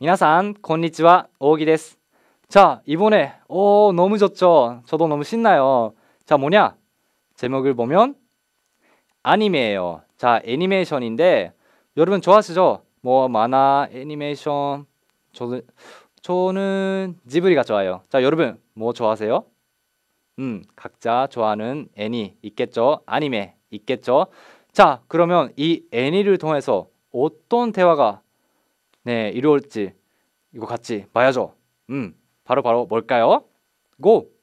皆さん、こんにちは。오기です. 자, 이번에 오, 어, 너무 좋죠. 저도 너무 신나요. 자, 뭐냐? 제목을 보면 아니메예요. 자, 애니메이션인데 여러분 좋아하시죠? 뭐 만화, 애니메이션. 저는 저는 지브리가 좋아요. 자, 여러분 뭐 좋아하세요? 음, 각자 좋아하는 애니 있겠죠? 아니메 있겠죠? 자, 그러면 이 애니를 통해서 어떤 대화가 네, 일요일지 이거 같이 봐야죠. 음, 바로 바로 뭘까요? 고!